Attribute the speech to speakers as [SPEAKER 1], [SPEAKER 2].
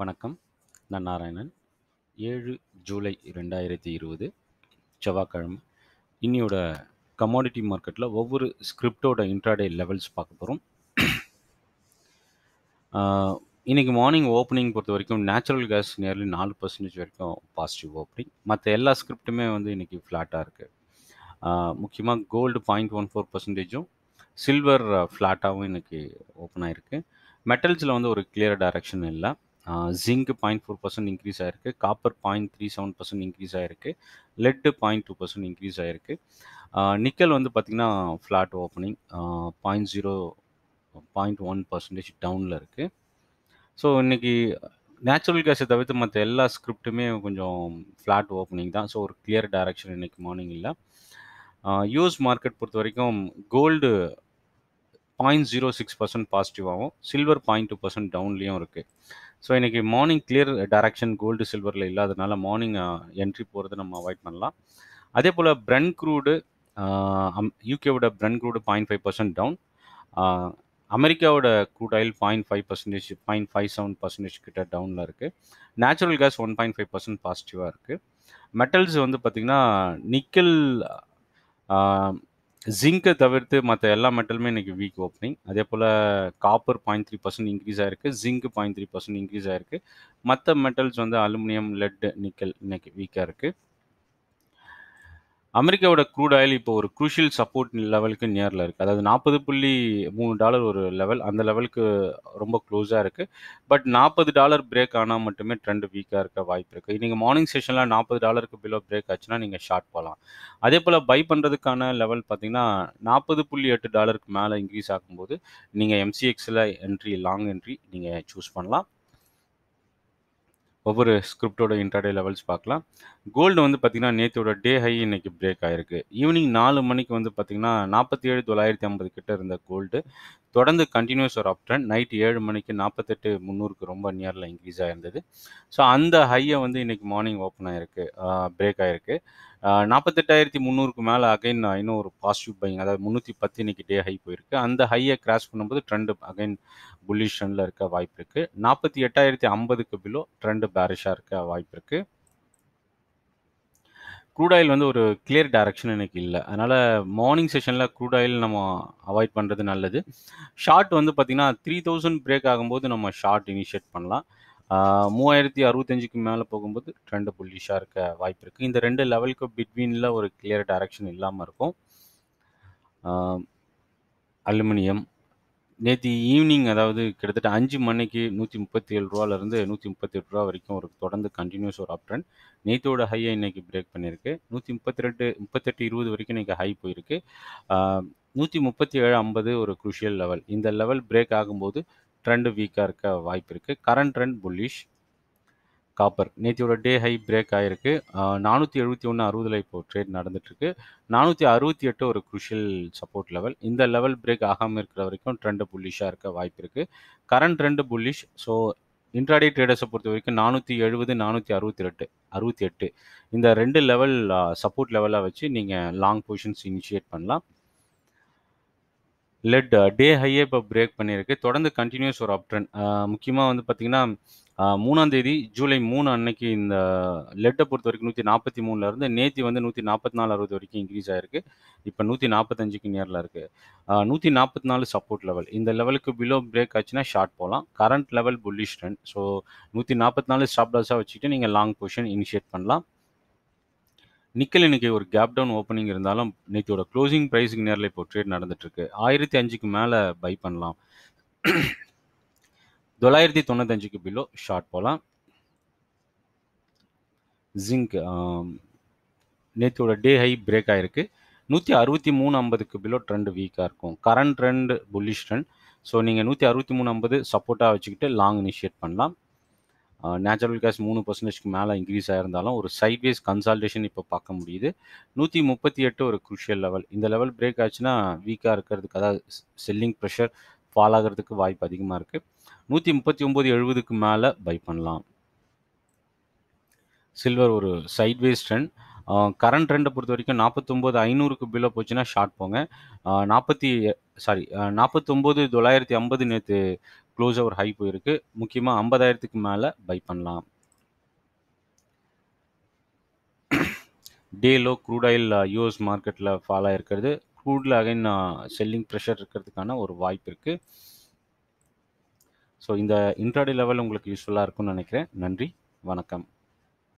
[SPEAKER 1] வணக்கம் நான் நாராயணன் ஏழு ஜூலை ரெண்டாயிரத்தி இருபது செவ்வாய்க்கிழமை இன்னியோட கமாடிட்டி மார்க்கெட்டில் ஒவ்வொரு ஸ்கிரிப்டோட இன்ட்ராடே லெவல்ஸ் பார்க்க போகிறோம் இன்றைக்கி மார்னிங் ஓப்பனிங் பொறுத்த வரைக்கும் நேச்சுரல் கேஸ் நியர்லி நாலு பர்சன்டேஜ் வரைக்கும் பாசிட்டிவ் ஓப்பனிங் மற்ற எல்லா ஸ்கிரிப்டுமே வந்து இன்றைக்கி ஃப்ளாட்டாக இருக்குது முக்கியமாக கோல்டு பாயிண்ட் ஒன் ஃபோர் பர்சன்டேஜும் சில்வர் ஃப்ளாட்டாகவும் இன்றைக்கி ஓப்பன் ஆகிருக்கு மெட்டல்ஸில் வந்து ஒரு கிளியர் டைரக்ஷன் இல்லை zinc point four percent increase ஆயிருக்கு copper point three seven percent increase ஆயிருக்கு lead point two percent increase ஆயிருக்கு நிக்கல் வந்து பார்த்திங்கன்னா flat opening point zero point one percentage டவுனில் இருக்குது ஸோ இன்றைக்கி நேச்சுரல் கேஸை தவிர்த்து மற்ற எல்லா ஸ்கிரிப்ட்டுமே கொஞ்சம் ஃப்ளாட் ஓப்பனிங் தான் ஸோ ஒரு கிளியர் டைரக்ஷன் இன்றைக்கி மார்னிங் இல்லை யூஎஸ் மார்க்கெட் பொறுத்த வரைக்கும் gold point zero six percent பாசிட்டிவாகவும் சில்வர் பாயிண்ட் டூ பர்சன்ட் டவுன்லேயும் இருக்குது ஸோ இன்றைக்கி மார்னிங் கிளியர் டேரக்ஷன் கோல்டு சில்வரில் இல்லாதனால மார்னிங் என்ட்ரி போகிறது நம்ம அவாய்ட் பண்ணலாம் அதே போல் பிரண்ட் க்ரூடு யூகேவோட brent crude point five percent down அமெரிக்காவோட crude oil point five percentage point five seven percentage கிட்ட டவுனில் இருக்குது natural gas one point five percent பாசிட்டிவாக இருக்குது மெட்டல்ஸ் வந்து பார்த்திங்கன்னா நிக்கல் ஜிங்கை தவிர்த்து மற்ற எல்லா மெட்டலுமே இன்றைக்கி வீக் ஓப்பனிங் அதே போல் copper point three percent increase ஆயிருக்கு zinc point three percent increase ஆயிருக்கு மற்ற மெட்டல்ஸ் வந்து அலுமினியம் லெட் நிக்கல் இன்னைக்கு வீக்காக இருக்குது அமெரிக்காவோட க்ரூட் ஆயில் இப்போ ஒரு குரூஷியல் சப்போர்ட் லெவலுக்கு நியரில் இருக்குது அதாவது நாற்பது புள்ளி மூணு டாலர் ஒரு லெவல் அந்த லெவலுக்கு ரொம்ப க்ளோஸாக இருக்குது பட் நாற்பது டாலர் பிரேக் ஆனால் மட்டுமே ட்ரெண்ட் வீக்காக இருக்க வாய்ப்பு இருக்குது நீங்கள் மார்னிங் செஷனில் நாற்பது டாலருக்கு பிலோ பிரேக் ஆச்சுன்னா நீங்கள் ஷார்ட் போகலாம் அதே போல் பை பண்ணுறதுக்கான லெவல் பார்த்தீங்கன்னா நாற்பது புள்ளி எட்டு டாலருக்கு மேலே இன்க்ரீஸ் ஆகும்போது நீங்கள் எம்சிஎக்ஸில் என்ட்ரி லாங் என்ட்ரி நீங்கள் சூஸ் பண்ணலாம் ஒவ்வொரு ஸ்கிரிப்டோட இன்டர்டே லெவல்ஸ் பார்க்கலாம் கோல்டு வந்து பார்த்திங்கன்னா நேற்றோட டே ஹை இன்னைக்கு பிரேக் ஆகிருக்கு ஈவினிங் நாலு மணிக்கு வந்து பார்த்திங்கன்னா நாற்பத்தி ஏழு தொள்ளாயிரத்தி ஐம்பது கிட்ட இருந்த கோல்டு தொடர்ந்து கண்டினியூஸ் ஒரு அப் ட்ரெண்ட் நைட் ஏழு மணிக்கு நாற்பத்தெட்டு முந்நூறுக்கு ரொம்ப நியரில் இன்க்ரீஸ் ஆகிருந்தது ஸோ அந்த ஹையை வந்து இன்றைக்கி மார்னிங் ஓப்பன் ஆகிருக்கு பிரேக் ஆகிருக்கு நாற்பத்தெட்டாயிரத்தி முந்நூறுக்கு மேலே அகைன் இன்னும் ஒரு பாசிட்டிவ் பையிங் அதாவது முந்நூற்றி பத்து இன்னைக்கு டே ஹை போயிருக்கு அந்த ஹையை கிராஷ் பண்ணும்போது ட்ரெண்டு அகைன் புல்லிஷனில் இருக்க வாய்ப்பு இருக்குது நாற்பத்தி எட்டாயிரத்தி ஐம்பதுக்கு பிலோ ட்ரெண்டு பேரிஷாக இருக்க வாய்ப்பு இருக்குது க்ரூட் ஆயில் வந்து ஒரு கிளியர் டைரக்ஷன் எனக்கு இல்லை அதனால் மார்னிங் செஷனில் க்ரூட் ஆயில் நம்ம அவாய்ட் பண்ணுறது நல்லது ஷார்ட் வந்து பார்த்திங்கன்னா த்ரீ தௌசண்ட் பிரேக் ஆகும்போது நம்ம ஷார்ட் இனிஷியேட் பண்ணலாம் மூவாயிரத்தி அறுபத்தஞ்சுக்கு மேலே போகும்போது ட்ரெண்டு புல்லிஷாக இருக்க வாய்ப்பு இருக்குது இந்த ரெண்டு லெவலுக்கு பிட்வீனில் ஒரு கிளியர் டைரக்ஷன் இல்லாமல் இருக்கும் அலுமினியம் நேற்று ஈவினிங் அதாவது கிட்டத்தட்ட அஞ்சு மணிக்கு நூற்றி முப்பத்தி ஏழு ரூபாலேருந்து நூற்றி முப்பத்தி எட்டு ரூபா வரைக்கும் ஒரு தொடர்ந்து கண்டினியூஸ் ஒரு அப் ட்ரெண்ட் நேற்றோட ஹையை இன்னைக்கு பிரேக் பண்ணியிருக்கு நூற்றி முப்பத்தி ரெண்டு முப்பத்தெட்டு இருபது வரைக்கும் இன்னைக்கு ஹை போயிருக்கு நூற்றி முப்பத்தி ஏழு ஐம்பது ஒரு குருஷியல் லெவல் இந்த லெவல் பிரேக் ஆகும்போது ட்ரெண்டு வீக்காக இருக்க வாய்ப்பு இருக்குது கரண்ட் ட்ரெண்ட் புல்லிஷ் காப்பர் நேற்றியோட டே ஹை பிரேக் ஆகிருக்கு நானூற்றி எழுபத்தி ஒன்று அறுபதில் இப்போ ட்ரேட் நடந்துட்டுருக்கு நானூற்றி அறுபத்தி எட்டு ஒரு குருஷியல் சப்போர்ட் லெவல் இந்த லெவல் பிரேக் ஆகாமல் இருக்கிற வரைக்கும் ட்ரெண்டு புல்லிஷாக இருக்க வாய்ப்பு இருக்குது current trend bullish so intraday ட்ரேடர்ஸை பொறுத்த வரைக்கும் நானூற்றி எழுபது நானூற்றி அறுபத்தி ரெண்டு அறுபத்தி எட்டு இந்த ரெண்டு லெவல் சப்போர்ட் லெவலாக வச்சு நீங்கள் லாங் பொசிஷன்ஸ் இனிஷியேட் பண்ணலாம் லெட் டே ஹையே இப்போ பிரேக் பண்ணியிருக்கு தொடர்ந்து கண்டினியூஸ் ஒரு அப் ட்ரெண்ட் முக்கியமாக வந்து பார்த்தீங்கன்னா மூணாம் தேதி ஜூலை மூணு அன்னைக்கு இந்த லெட்டை பொறுத்த வரைக்கும் நூற்றி நாற்பத்தி மூணுலேருந்து நேற்றி வந்து நூற்றி நாற்பத்தி நாலு அறுபது வரைக்கும் இன்க்ரீஸ் ஆயிருக்கு இப்போ நூற்றி நாற்பத்தஞ்சுக்கு நேரில் இருக்குது நூற்றி நாற்பத்தி நாலு சப்போர்ட் லெவல் இந்த லெவலுக்கு பிலோ பிரேக் ஆச்சுன்னா ஷார்ட் போகலாம் current level bullish trend so நூற்றி நாற்பத்தி நாலு ஸ்டாப் லாஸாக வச்சுக்கிட்டு நீங்கள் லாங் பொசிஷன் இனிஷியேட் பண்ணலாம் நிக்கல் இன்னைக்கு ஒரு கேப் டவுன் ஓப்பனிங் இருந்தாலும் நேற்றோட க்ளோசிங் ப்ரைஸிங் நேரில் இப்போ ட்ரேட் நடந்துட்டுருக்கு ஆயிரத்தி அஞ்சுக்கு மேலே பை பண்ணலாம் தொள்ளாயிரத்தி தொண்ணூத்தஞ்சுக்கு பிலோ ஷார்ட் போகலாம் ஜிங்க் நேற்றோட டே ஹை பிரேக் ஆகிருக்கு நூற்றி அறுபத்தி மூணு ஐம்பதுக்கு பிலோ ட்ரெண்ட் வீக்காக இருக்கும் current trend bullish trend so நீங்கள் நூற்றி அறுபத்தி மூணு ஐம்பது சப்போர்ட்டாக வச்சுக்கிட்டு லாங் இனிஷியேட் பண்ணலாம் நேச்சுரல் கேஸ் மூணு பர்சன்டேஜ்க்கு மேலே இன்க்ரீஸ் ஆயிருந்தாலும் ஒரு சைட்வேஸ் கன்சால்டேஷன் இப்போ பார்க்க முடியுது நூற்றி முப்பத்தி எட்டு ஒரு குரூஷியல் லெவல் இந்த லெவல் பிரேக் ஆச்சுன்னா வீக்காக இருக்கிறதுக்கு அதாவது செல்லிங் ப்ரெஷர் ஃபால் ஆகிறதுக்கு வாய்ப்பு அதிகமாக இருக்குது நூற்றி முப்பத்தி ஒம்பது எழுபதுக்கு மேலே பை பண்ணலாம் சில்வர் ஒரு சைட்வேஸ் ட்ரெண்ட் கரண்ட் ட்ரெண்டை பொறுத்த வரைக்கும் நாற்பத்தொம்போது ஐநூறுக்கு பில்லோ போச்சுன்னா ஷார்ட் போங்க நாற்பத்தி சாரி நாற்பத்தொம்போது தொள்ளாயிரத்தி ஐம்பது நேற்று க்ளோஸாக ஒரு ஹை போயிருக்கு முக்கியமாக ஐம்பதாயிரத்துக்கு மேலே பை பண்ணலாம் day low crude oil US மார்க்கெட்டில் ஃபாலோ ஆகிருக்கிறது க்ரூடில் அகைன் செல்லிங் ப்ரெஷர் இருக்கிறதுக்கான ஒரு வாய்ப்பு இருக்குது ஸோ இந்த இன்ட்ராடி லெவல் உங்களுக்கு யூஸ்ஃபுல்லாக இருக்கும்னு நினைக்கிறேன் நன்றி வணக்கம்